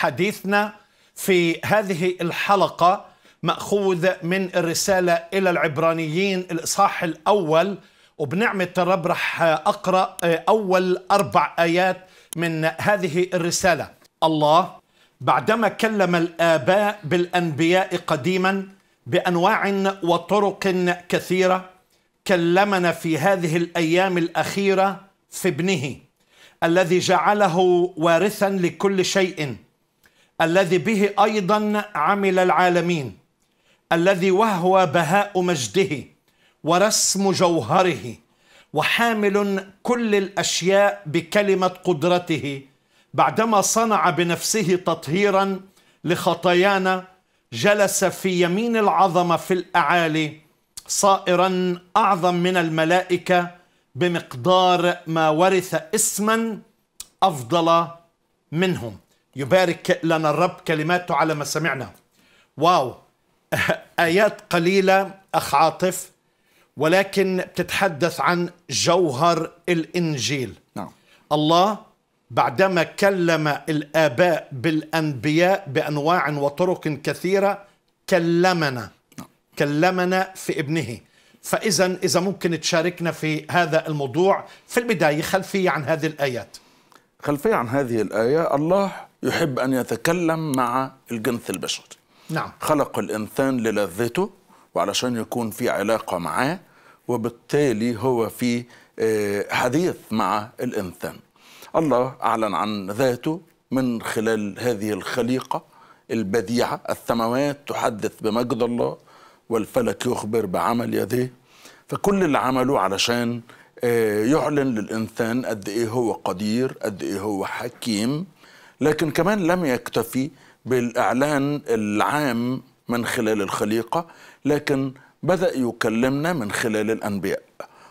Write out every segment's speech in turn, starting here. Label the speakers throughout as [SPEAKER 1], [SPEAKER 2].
[SPEAKER 1] حديثنا في هذه الحلقة مأخوذ من الرسالة إلى العبرانيين الإصحاح الأول وبنعمة الرب رح أقرأ آه، أول أربع آيات من هذه الرسالة الله بعدما كلم الآباء بالأنبياء قديما بأنواع وطرق كثيرة كلمنا في هذه الأيام الأخيرة في ابنه الذي جعله وارثا لكل شيء الذي به ايضا عمل العالمين الذي وهو بهاء مجده ورسم جوهره وحامل كل الاشياء بكلمه قدرته بعدما صنع بنفسه تطهيرا لخطايانا جلس في يمين العظمه في الاعالي صائرا اعظم من الملائكه بمقدار ما ورث اسما افضل منهم يبارك لنا الرب كلماته على ما سمعنا واو آيات قليلة أخ عاطف ولكن بتتحدث عن جوهر الإنجيل نعم. الله بعدما كلم الآباء بالأنبياء بأنواع وطرق كثيرة كلمنا نعم. كلمنا في ابنه فإذا إذا ممكن تشاركنا في هذا الموضوع في البداية خلفية عن هذه الآيات خلفية عن هذه
[SPEAKER 2] الآية الله يحب أن يتكلم مع الجنس البشري نعم. خلق الإنسان للذته وعلشان يكون في علاقة معاه وبالتالي هو في آه، حديث مع الإنسان الله أعلن عن ذاته من خلال هذه الخليقة البديعة السماوات تحدث بمجد الله والفلك يخبر بعمل يديه فكل اللي عمله علشان آه، يعلن للإنسان قد إيه هو قدير قد إيه هو حكيم لكن كمان لم يكتفي بالإعلان العام من خلال الخليقة لكن بدأ يكلمنا من خلال الأنبياء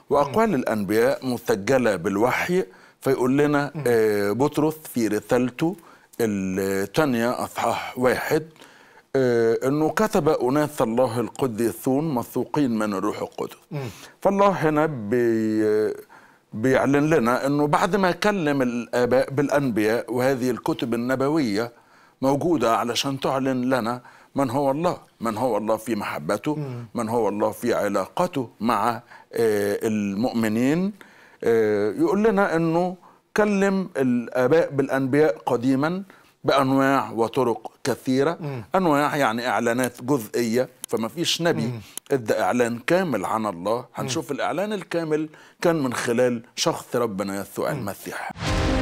[SPEAKER 2] وأقوال الأنبياء مسجلة بالوحي فيقول لنا آه، بطرس في رسالته الثانية أصحاح واحد آه، أنه كتب أناس الله القديسون مثوقين من الروح القدس فالله هنا بي بيعلن لنا انه بعد ما كلم الاباء بالانبياء وهذه الكتب النبويه موجوده علشان تعلن لنا من هو الله من هو الله في محبته من هو الله في علاقته مع آه، المؤمنين آه، يقول لنا انه كلم الاباء بالانبياء قديما بانواع وطرق كثيره م. انواع يعني اعلانات جزئيه فما فيش نبي م. ادى اعلان كامل عن الله هنشوف الاعلان الكامل كان من خلال شخص ربنا يسوع المسيح